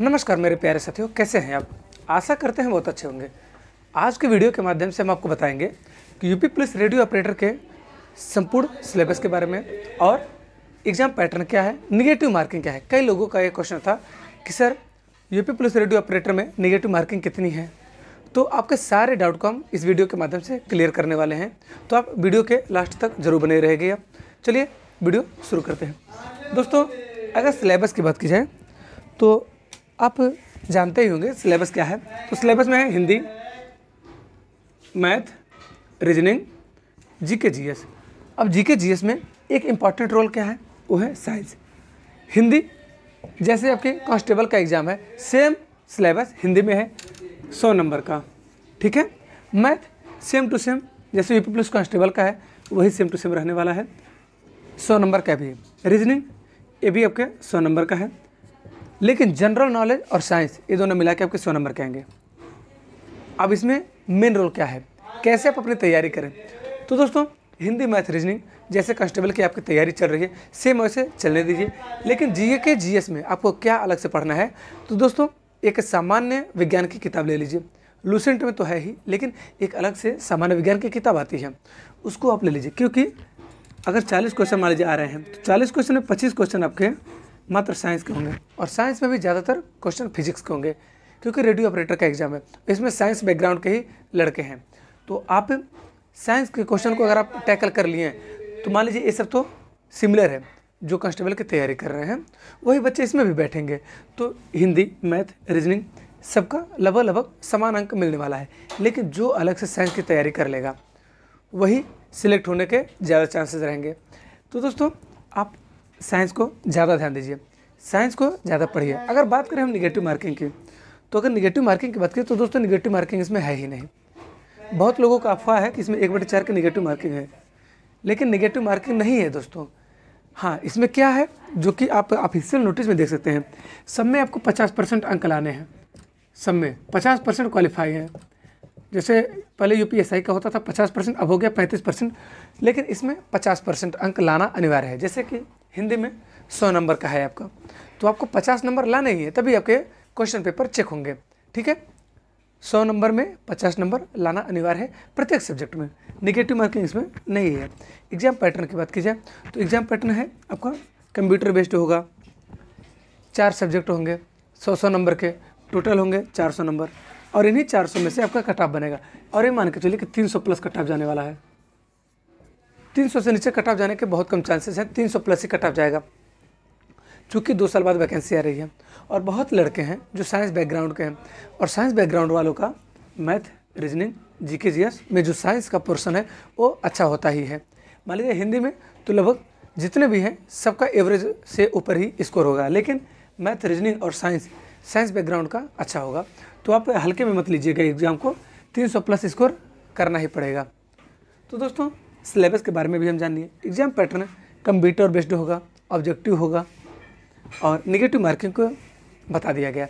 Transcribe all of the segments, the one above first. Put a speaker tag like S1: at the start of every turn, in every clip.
S1: नमस्कार मेरे प्यारे साथियों कैसे हैं आप आशा करते हैं बहुत अच्छे होंगे आज के वीडियो के माध्यम से हम आपको बताएंगे कि यूपी पुलिस रेडियो ऑपरेटर के संपूर्ण सिलेबस के बारे में और एग्ज़ाम पैटर्न क्या है निगेटिव मार्किंग क्या है कई लोगों का ये क्वेश्चन था कि sir UP police radio operator में निगेटिव मार्किंग कितनी है तो आपके सारे डाउट को हम इस वीडियो के माध्यम से क्लियर करने वाले हैं तो आप वीडियो के लास्ट तक जरूर बने रहेगी आप चलिए वीडियो शुरू करते हैं दोस्तों अगर सिलेबस की बात की जाए तो आप जानते ही होंगे सिलेबस क्या है तो सिलेबस में है Hindi math reasoning GK GS अब जीके जीएस में एक इम्पॉर्टेंट रोल क्या है वो है साइंस हिंदी जैसे आपके कांस्टेबल का एग्ज़ाम है सेम सिलेबस हिंदी में है सौ नंबर का ठीक है मैथ सेम टू सेम जैसे यूपी प्लस कांस्टेबल का है वही सेम टू सेम रहने वाला है सौ नंबर का भी है रीजनिंग ये भी आपके सौ नंबर का है लेकिन जनरल नॉलेज और साइंस ये दोनों मिला के आपके सौ नंबर कहेंगे अब इसमें मेन रोल क्या है कैसे आप अपनी तैयारी करें तो दोस्तों हिंदी मैथ रीजनिंग जैसे कांस्टेबल की आपकी तैयारी चल रही है सेम वैसे चलने दीजिए लेकिन जीए के जीएस में आपको क्या अलग से पढ़ना है तो दोस्तों एक सामान्य विज्ञान की किताब ले लीजिए लूसेंट में तो है ही लेकिन एक अलग से सामान्य विज्ञान की किताब आती है उसको आप ले लीजिए क्योंकि अगर 40 क्वेश्चन मान लीजिए आ रहे हैं तो 40 क्वेश्चन में 25 क्वेश्चन आपके मात्र साइंस के होंगे और साइंस में भी ज़्यादातर क्वेश्चन फिजिक्स के होंगे क्योंकि रेडियो ऑपरेटर का एग्जाम है इसमें साइंस बैकग्राउंड के ही लड़के हैं तो आप साइंस के क्वेश्चन को अगर आप टैकल कर लिए तो मान लीजिए ये सब तो सिमिलर है जो कांस्टेबल की तैयारी कर रहे हैं वही बच्चे इसमें भी बैठेंगे तो हिंदी मैथ रीजनिंग सबका लगभग लगभग समान अंक मिलने वाला है लेकिन जो अलग से साइंस की तैयारी कर लेगा वही सिलेक्ट होने के ज़्यादा चांसेस रहेंगे तो दोस्तों आप साइंस को ज़्यादा ध्यान दीजिए साइंस को ज़्यादा पढ़िए अगर बात करें हम निगेटिव मार्किंग की तो अगर निगेटिव मार्किंग की बात करें तो दोस्तों निगेटिव मार्किंग इसमें है ही नहीं बहुत लोगों का अफवाह है कि इसमें एक बटे चार की निगेटिव मार्किंग है लेकिन निगेटिव मार्किंग नहीं है दोस्तों हाँ इसमें क्या है जो कि आप ऑफिशियल नोटिस में देख सकते हैं सब में आपको पचास परसेंट अंक लाने हैं सब में पचास परसेंट क्वालिफाई है जैसे पहले यू का होता था पचास परसेंट अब हो गया पैंतीस परसेंट लेकिन इसमें पचास परसेंट अंक लाना अनिवार्य है जैसे कि हिंदी में सौ नंबर का है आपका तो आपको पचास नंबर लाना ही है तभी आपके क्वेश्चन पेपर चेक होंगे ठीक है सौ नंबर में पचास नंबर लाना अनिवार्य है प्रत्येक सब्जेक्ट में निगेटिव मार्किंग इसमें नहीं है एग्जाम पैटर्न की बात की जाए तो एग्जाम पैटर्न है आपका कंप्यूटर बेस्ड होगा चार सब्जेक्ट होंगे सौ सौ नंबर के टोटल होंगे चार सौ नंबर और इन्हीं चार सौ में से आपका कटाप बनेगा और ये मान के चलिए कि तीन सौ प्लस कटाप जाने वाला है 300 से नीचे कट ऑफ जाने के बहुत कम चांसेस हैं 300 प्लस ही कट ऑफ जाएगा चूँकि दो साल बाद वैकेंसी आ रही है और बहुत लड़के हैं जो साइंस बैकग्राउंड के हैं और साइंस बैकग्राउंड वालों का मैथ रीजनिंग जी के जी एस में जो साइंस का पोर्सन है वो अच्छा होता ही है मान लीजिए हिंदी में तो लगभग जितने भी हैं सबका एवरेज से ऊपर ही स्कोर होगा लेकिन मैथ रीजनिंग और साइंस साइंस बैकग्राउंड का अच्छा होगा तो आप हल्के में मत लीजिएगा एग्ज़ाम को 300 प्लस स्कोर करना ही पड़ेगा तो दोस्तों सिलेबस के बारे में भी हम जान लिए एग्जाम पैटर्न कंप्यूटर बेस्ड होगा ऑब्जेक्टिव होगा और निगेटिव मार्किंग को बता दिया गया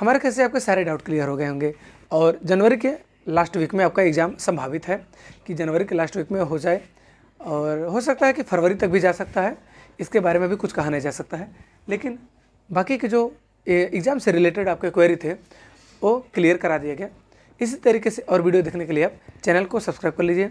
S1: हमारे कैसे आपके सारे डाउट क्लियर हो गए होंगे और जनवरी के लास्ट वीक में आपका एग्ज़ाम संभावित है कि जनवरी के लास्ट वीक में हो जाए और हो सकता है कि फरवरी तक भी जा सकता है इसके बारे में भी कुछ कहा नहीं जा सकता है लेकिन बाकी के जो एग्ज़ाम से रिलेटेड आपके क्वेरी थे वो क्लियर करा दिया गया इसी तरीके से और वीडियो देखने के लिए आप चैनल को सब्सक्राइब कर लीजिए